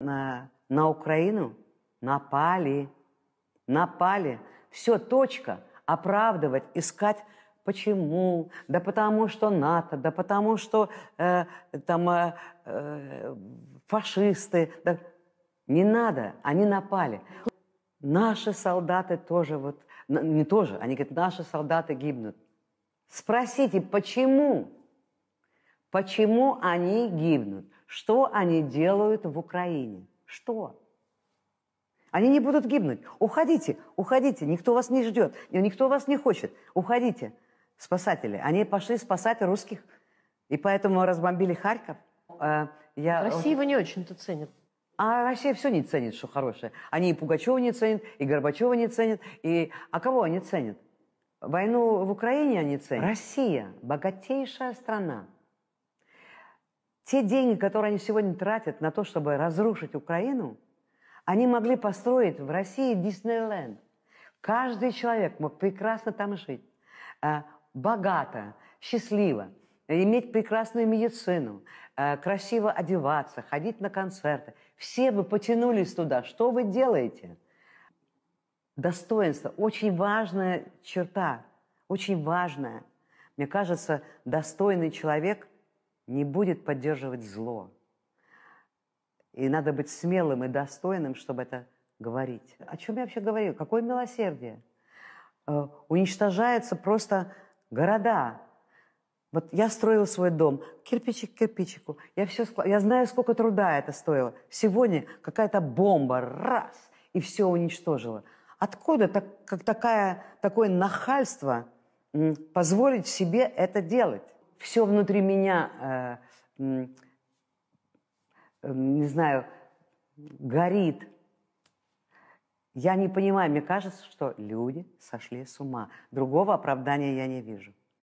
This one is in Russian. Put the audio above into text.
на, на Украину напали. Напали. Все, точка. Оправдывать, искать Почему? Да потому что НАТО, да потому что э, там э, э фашисты. Да... Не надо, они напали. Наши солдаты тоже вот, не тоже, они говорят, наши солдаты гибнут. Спросите, почему? Почему они гибнут? Что они делают в Украине? Что? Они не будут гибнуть. Уходите, уходите, никто вас не ждет, никто вас не хочет. Уходите, спасатели. Они пошли спасать русских, и поэтому разбомбили Харьков. А, я... Россия его не очень-то ценит. А Россия все не ценит, что хорошее. Они и Пугачева не ценят, и Горбачева не ценят. И... А кого они ценят? Войну в Украине они ценят. Россия – богатейшая страна. Те деньги, которые они сегодня тратят на то, чтобы разрушить Украину, они могли построить в России Диснейленд. Каждый человек мог прекрасно там жить, э, богато, счастливо, иметь прекрасную медицину, э, красиво одеваться, ходить на концерты. Все бы потянулись туда. Что вы делаете? Достоинство – очень важная черта, очень важная. Мне кажется, достойный человек – не будет поддерживать зло. И надо быть смелым и достойным, чтобы это говорить. О чем я вообще говорю? Какое милосердие? Э, уничтожаются просто города. Вот я строил свой дом, кирпичик к кирпичику. Я, все, я знаю, сколько труда это стоило. Сегодня какая-то бомба, раз, и все уничтожило. Откуда так, как такая, такое нахальство позволить себе это делать? все внутри меня, э, э, не знаю, горит. Я не понимаю, мне кажется, что люди сошли с ума. Другого оправдания я не вижу.